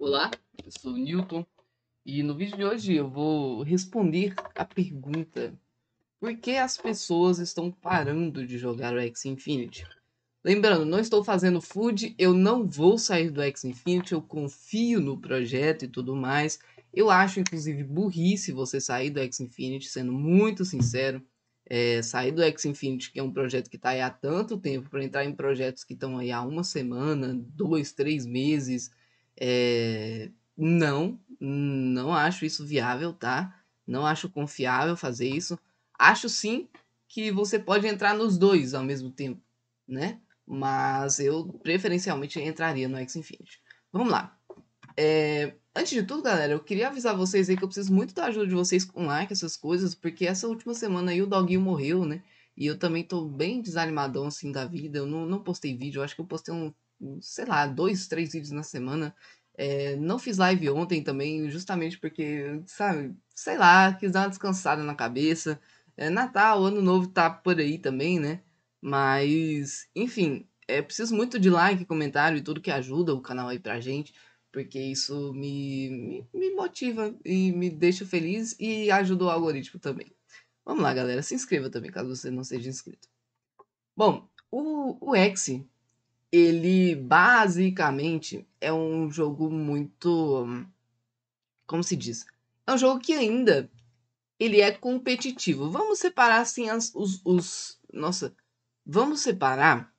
Olá, eu sou o Newton e no vídeo de hoje eu vou responder a pergunta Por que as pessoas estão parando de jogar o X Infinity? Lembrando, não estou fazendo food, eu não vou sair do X Infinity, eu confio no projeto e tudo mais. Eu acho, inclusive, burrice você sair do X Infinity, sendo muito sincero. É, sair do X Infinity, que é um projeto que está aí há tanto tempo, para entrar em projetos que estão aí há uma semana, dois, três meses, é, não, não acho isso viável, tá? Não acho confiável fazer isso. Acho sim que você pode entrar nos dois ao mesmo tempo, né? Mas eu preferencialmente entraria no Xfinity. Vamos lá. É, antes de tudo, galera, eu queria avisar vocês aí que eu preciso muito da ajuda de vocês com like, essas coisas, porque essa última semana aí o Doguinho morreu, né? E eu também tô bem desanimadão assim da vida. Eu não, não postei vídeo, eu acho que eu postei um, sei lá, dois, três vídeos na semana. É, não fiz live ontem também, justamente porque, sabe, sei lá, quis dar uma descansada na cabeça. É, Natal, Ano Novo tá por aí também, né? Mas, enfim, é preciso muito de like, comentário e tudo que ajuda o canal aí pra gente, porque isso me, me, me motiva e me deixa feliz e ajuda o algoritmo também. Vamos lá, galera, se inscreva também, caso você não seja inscrito. Bom, o, o ele basicamente é um jogo muito. Como se diz? É um jogo que ainda ele é competitivo. Vamos separar assim as, os, os. Nossa, vamos separar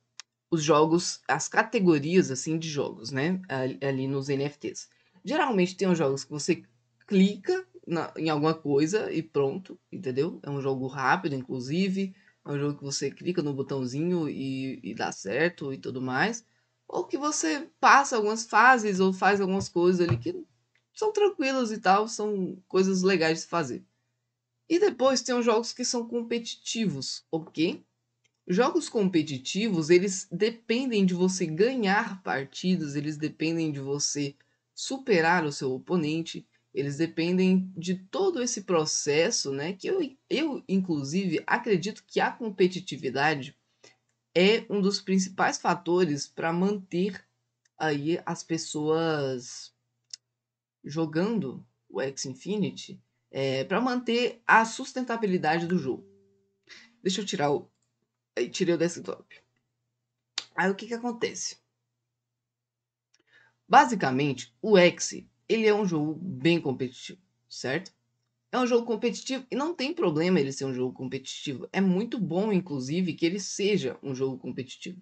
os jogos, as categorias assim de jogos, né? Ali, nos NFTs. Geralmente tem os jogos que você clica na, em alguma coisa e pronto, entendeu? É um jogo rápido, inclusive. É um jogo que você clica no botãozinho e, e dá certo e tudo mais. Ou que você passa algumas fases ou faz algumas coisas ali que são tranquilas e tal, são coisas legais de fazer. E depois tem os jogos que são competitivos, ok? Jogos competitivos, eles dependem de você ganhar partidas, eles dependem de você superar o seu oponente, eles dependem de todo esse processo, né? Que eu, eu inclusive, acredito que a competitividade é um dos principais fatores para manter aí as pessoas jogando o X Infinity é, para manter a sustentabilidade do jogo. Deixa eu tirar o. Aí tirei o desktop. Aí o que, que acontece? Basicamente, o X ele é um jogo bem competitivo, certo? É um jogo competitivo e não tem problema ele ser um jogo competitivo. É muito bom, inclusive, que ele seja um jogo competitivo.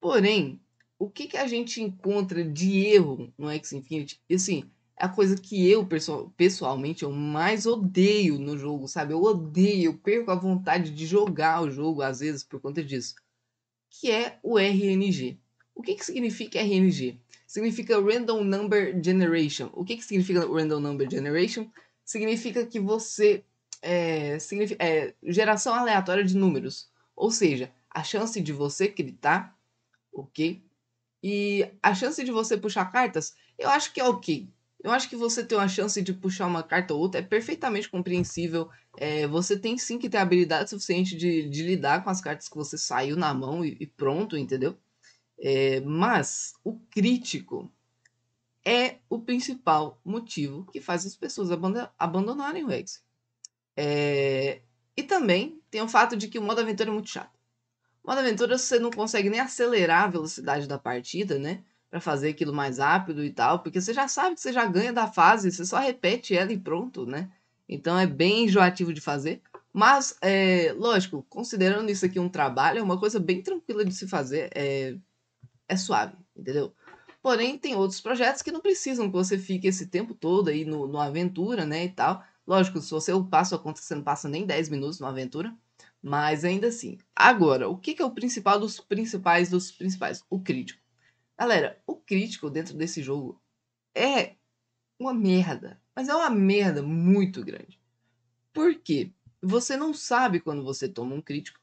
Porém, o que, que a gente encontra de erro no X Infinity? E, assim, é a coisa que eu pessoalmente eu mais odeio no jogo, sabe? Eu odeio, eu perco a vontade de jogar o jogo às vezes por conta disso. Que é o RNG. O que, que significa RNG? significa Random Number Generation. O que, que significa Random Number Generation? Significa que você. É, significa, é, geração aleatória de números. Ou seja, a chance de você gritar, ok? E a chance de você puxar cartas, eu acho que é ok. Eu acho que você ter uma chance de puxar uma carta ou outra é perfeitamente compreensível. É, você tem sim que ter habilidade suficiente de, de lidar com as cartas que você saiu na mão e, e pronto, entendeu? É, mas o crítico é o principal motivo que faz as pessoas abandonarem o Exit. É, e também tem o fato de que o modo aventura é muito chato. O modo aventura você não consegue nem acelerar a velocidade da partida, né? Pra fazer aquilo mais rápido e tal, porque você já sabe que você já ganha da fase, você só repete ela e pronto, né? Então é bem enjoativo de fazer. Mas, é, lógico, considerando isso aqui um trabalho, é uma coisa bem tranquila de se fazer. É, é suave, entendeu? Porém, tem outros projetos que não precisam que você fique esse tempo todo aí no, no aventura, né, e tal. Lógico, se você upar a conta, você não passa nem 10 minutos numa aventura, mas ainda assim. Agora, o que, que é o principal dos principais dos principais? O crítico. Galera, o crítico dentro desse jogo é uma merda, mas é uma merda muito grande. Por quê? Você não sabe quando você toma um crítico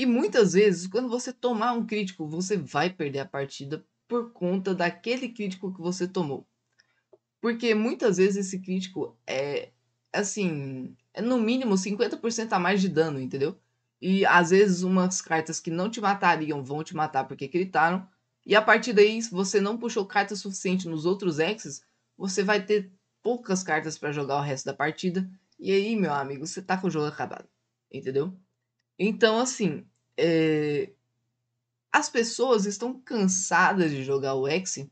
e muitas vezes, quando você tomar um crítico, você vai perder a partida por conta daquele crítico que você tomou. Porque muitas vezes esse crítico é, assim, é no mínimo 50% a mais de dano, entendeu? E às vezes umas cartas que não te matariam vão te matar porque gritaram E a partir daí, se você não puxou carta suficiente nos outros exes, você vai ter poucas cartas para jogar o resto da partida. E aí, meu amigo, você tá com o jogo acabado. Entendeu? Então, assim, é... as pessoas estão cansadas de jogar o X.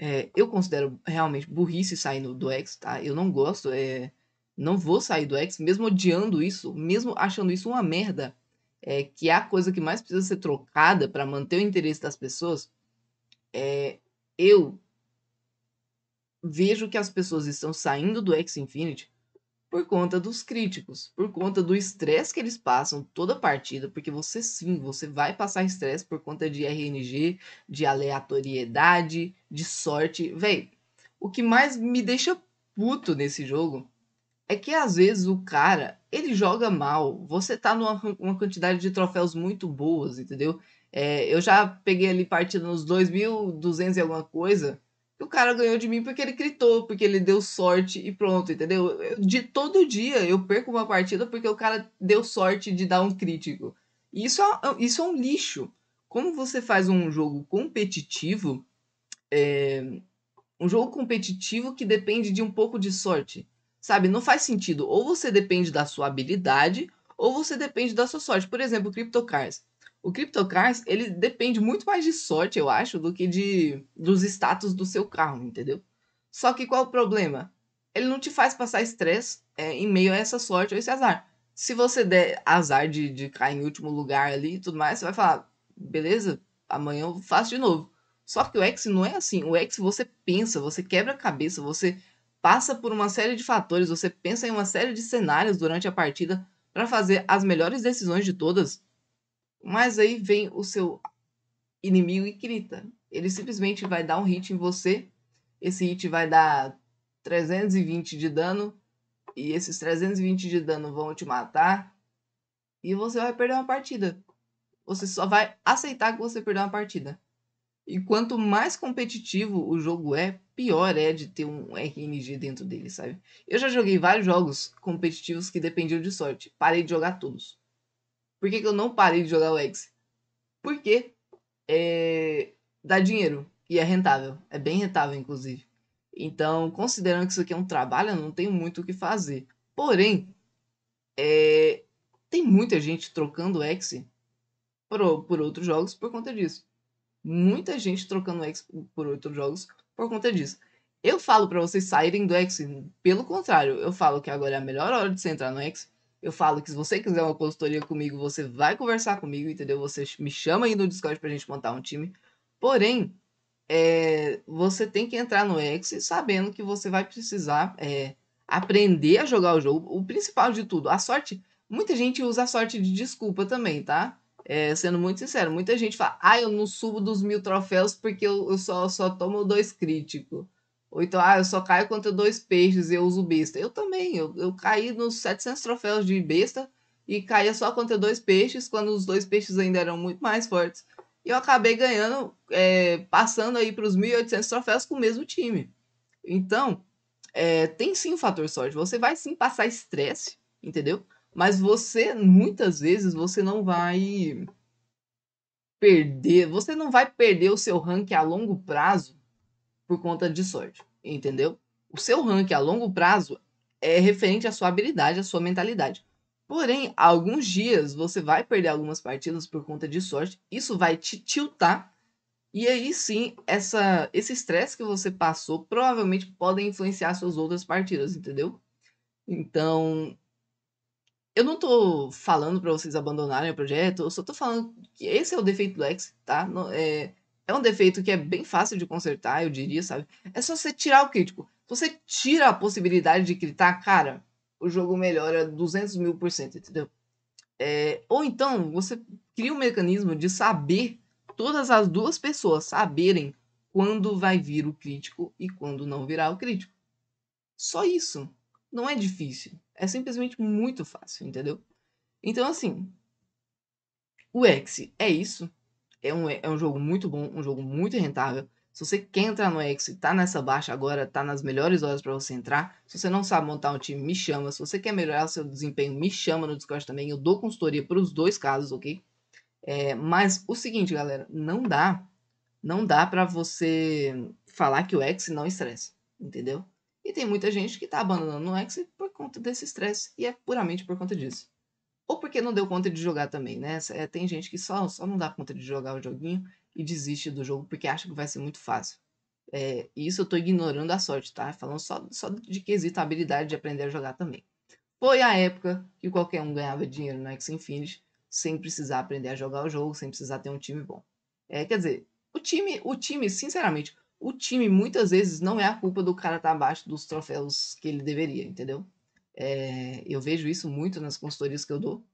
É, eu considero realmente burrice saindo do X, tá? Eu não gosto, é... não vou sair do X, mesmo odiando isso, mesmo achando isso uma merda, é, que é a coisa que mais precisa ser trocada para manter o interesse das pessoas. É, eu vejo que as pessoas estão saindo do X Infinity por conta dos críticos, por conta do estresse que eles passam toda partida, porque você sim, você vai passar estresse por conta de RNG, de aleatoriedade, de sorte. Véi, o que mais me deixa puto nesse jogo é que às vezes o cara, ele joga mal. Você tá numa quantidade de troféus muito boas, entendeu? É, eu já peguei ali partida nos 2.200 e alguma coisa o cara ganhou de mim porque ele gritou, porque ele deu sorte e pronto, entendeu? De todo dia eu perco uma partida porque o cara deu sorte de dar um crítico. Isso é, é isso é um lixo. Como você faz um jogo competitivo, é, um jogo competitivo que depende de um pouco de sorte, sabe? Não faz sentido. Ou você depende da sua habilidade, ou você depende da sua sorte. Por exemplo, CryptoCars. O CryptoCars, ele depende muito mais de sorte, eu acho, do que de dos status do seu carro, entendeu? Só que qual é o problema? Ele não te faz passar estresse é, em meio a essa sorte ou esse azar. Se você der azar de, de cair em último lugar ali e tudo mais, você vai falar, beleza, amanhã eu faço de novo. Só que o X não é assim. O X você pensa, você quebra a cabeça, você passa por uma série de fatores, você pensa em uma série de cenários durante a partida para fazer as melhores decisões de todas mas aí vem o seu inimigo e grita. Ele simplesmente vai dar um hit em você. Esse hit vai dar 320 de dano. E esses 320 de dano vão te matar. E você vai perder uma partida. Você só vai aceitar que você perdeu uma partida. E quanto mais competitivo o jogo é, pior é de ter um RNG dentro dele, sabe? Eu já joguei vários jogos competitivos que dependiam de sorte. Parei de jogar todos. Por que, que eu não parei de jogar o X? Porque é, dá dinheiro e é rentável. É bem rentável, inclusive. Então, considerando que isso aqui é um trabalho, eu não tenho muito o que fazer. Porém, é, tem muita gente trocando X por, por outros jogos por conta disso. Muita gente trocando X por outros jogos por conta disso. Eu falo para vocês saírem do X, pelo contrário, eu falo que agora é a melhor hora de você entrar no X, eu falo que se você quiser uma consultoria comigo, você vai conversar comigo, entendeu? Você me chama aí no Discord pra gente montar um time. Porém, é, você tem que entrar no X sabendo que você vai precisar é, aprender a jogar o jogo. O principal de tudo, a sorte. Muita gente usa a sorte de desculpa também, tá? É, sendo muito sincero, muita gente fala: ah, eu não subo dos mil troféus porque eu, eu só, só tomo dois críticos. Ou então, ah, eu só caio contra dois peixes e eu uso besta. Eu também, eu, eu caí nos 700 troféus de besta e caía só contra dois peixes, quando os dois peixes ainda eram muito mais fortes. E eu acabei ganhando, é, passando aí para os 1.800 troféus com o mesmo time. Então, é, tem sim um fator sorte. Você vai sim passar estresse, entendeu? Mas você, muitas vezes, você não vai perder, você não vai perder o seu rank a longo prazo por conta de sorte entendeu? O seu ranking a longo prazo é referente à sua habilidade, à sua mentalidade. Porém, alguns dias você vai perder algumas partidas por conta de sorte, isso vai te tiltar, e aí sim, essa, esse estresse que você passou provavelmente pode influenciar suas outras partidas, entendeu? Então, eu não tô falando para vocês abandonarem o projeto, eu só tô falando que esse é o defeito do X, tá? Não, é, é um defeito que é bem fácil de consertar, eu diria, sabe? É só você tirar o crítico. Se você tira a possibilidade de gritar, cara, o jogo melhora 200 mil por cento, entendeu? É, ou então, você cria um mecanismo de saber, todas as duas pessoas saberem quando vai vir o crítico e quando não virá o crítico. Só isso. Não é difícil. É simplesmente muito fácil, entendeu? Então, assim, o X é isso. É um, é um jogo muito bom, um jogo muito rentável. Se você quer entrar no X, e tá nessa baixa agora, tá nas melhores horas para você entrar. Se você não sabe montar um time, me chama. Se você quer melhorar seu desempenho, me chama no Discord também. Eu dou consultoria para os dois casos, ok? É, mas o seguinte, galera, não dá. Não dá para você falar que o X não estressa, entendeu? E tem muita gente que tá abandonando o X por conta desse estresse e é puramente por conta disso. Ou porque não deu conta de jogar também, né? É, tem gente que só, só não dá conta de jogar o joguinho e desiste do jogo porque acha que vai ser muito fácil. É, isso eu tô ignorando a sorte, tá? Falando só, só de quesito a habilidade de aprender a jogar também. Foi a época que qualquer um ganhava dinheiro no X-Infinity sem precisar aprender a jogar o jogo, sem precisar ter um time bom. É, quer dizer, o time, o time, sinceramente, o time muitas vezes não é a culpa do cara estar tá abaixo dos troféus que ele deveria, entendeu? É, eu vejo isso muito nas consultorias que eu dou.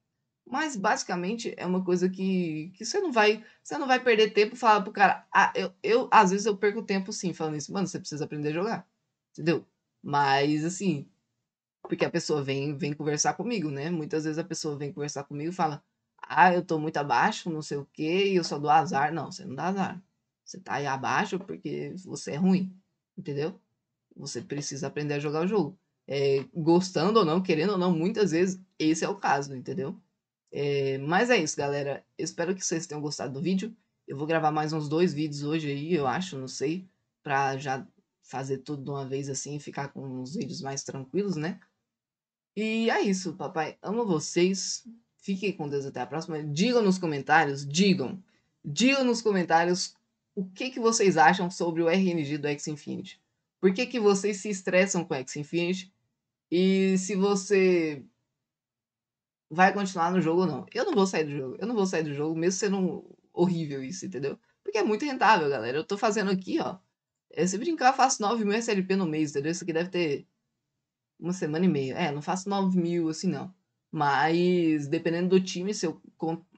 Mas basicamente é uma coisa que, que você não vai você não vai perder tempo falar pro cara. Ah, eu, eu, às vezes eu perco tempo sim falando isso, mano, você precisa aprender a jogar. Entendeu? Mas assim, porque a pessoa vem vem conversar comigo, né? Muitas vezes a pessoa vem conversar comigo e fala: "Ah, eu tô muito abaixo, não sei o quê, e eu só dou azar". Não, você não dá azar. Você tá aí abaixo porque você é ruim, entendeu? Você precisa aprender a jogar o jogo. É, gostando ou não, querendo ou não, muitas vezes esse é o caso, entendeu? É, mas é isso, galera. Espero que vocês tenham gostado do vídeo. Eu vou gravar mais uns dois vídeos hoje aí, eu acho, não sei, pra já fazer tudo de uma vez assim e ficar com uns vídeos mais tranquilos, né? E é isso, papai. Amo vocês. Fiquem com Deus até a próxima. Digam nos comentários, digam. Digam nos comentários o que, que vocês acham sobre o RNG do X Infinity. Por que, que vocês se estressam com o X Infinity? e se você vai continuar no jogo ou não. Eu não vou sair do jogo, eu não vou sair do jogo, mesmo sendo horrível isso, entendeu? Porque é muito rentável, galera. Eu tô fazendo aqui, ó. É, se brincar, eu faço 9 mil SLP no mês, entendeu? Isso aqui deve ter uma semana e meia. É, não faço 9 mil assim, não. Mas, dependendo do time, se eu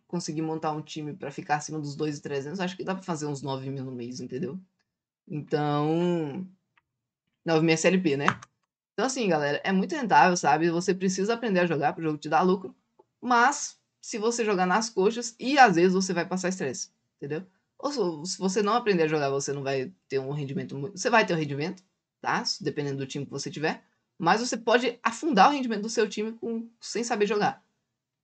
conseguir montar um time para ficar acima dos 2,300, acho que dá pra fazer uns 9 mil no mês, entendeu? Então. 9 mil SLP, né? Então, assim, galera, é muito rentável, sabe? Você precisa aprender a jogar para o jogo te dar lucro, mas se você jogar nas coxas, e às vezes você vai passar estresse, entendeu? Ou se você não aprender a jogar, você não vai ter um rendimento muito. Você vai ter um rendimento, tá? Dependendo do time que você tiver. Mas você pode afundar o rendimento do seu time com... sem saber jogar.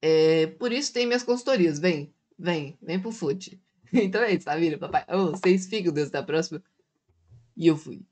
É... Por isso tem minhas consultorias. Vem, vem, vem pro fute. Então é isso, família, tá, papai. Oh, vocês ficam, Deus, até a próxima. E eu fui.